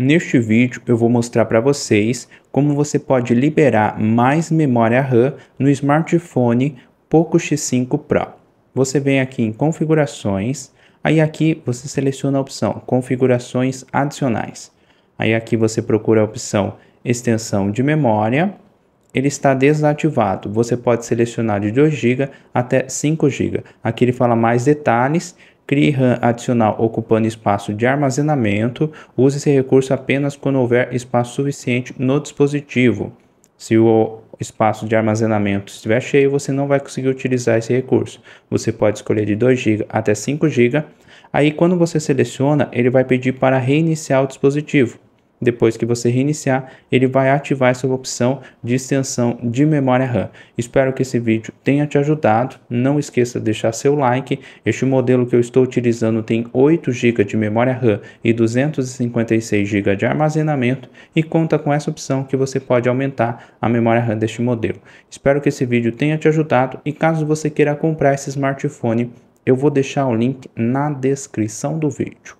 Neste vídeo eu vou mostrar para vocês como você pode liberar mais memória RAM no smartphone Poco X5 Pro. Você vem aqui em configurações, aí aqui você seleciona a opção configurações adicionais. Aí aqui você procura a opção extensão de memória, ele está desativado, você pode selecionar de 2 GB até 5 GB. Aqui ele fala mais detalhes Crie RAM adicional ocupando espaço de armazenamento. Use esse recurso apenas quando houver espaço suficiente no dispositivo. Se o espaço de armazenamento estiver cheio, você não vai conseguir utilizar esse recurso. Você pode escolher de 2 GB até 5 GB. Aí, quando você seleciona, ele vai pedir para reiniciar o dispositivo. Depois que você reiniciar, ele vai ativar essa opção de extensão de memória RAM. Espero que esse vídeo tenha te ajudado. Não esqueça de deixar seu like. Este modelo que eu estou utilizando tem 8 GB de memória RAM e 256 GB de armazenamento e conta com essa opção que você pode aumentar a memória RAM deste modelo. Espero que esse vídeo tenha te ajudado e caso você queira comprar esse smartphone, eu vou deixar o link na descrição do vídeo.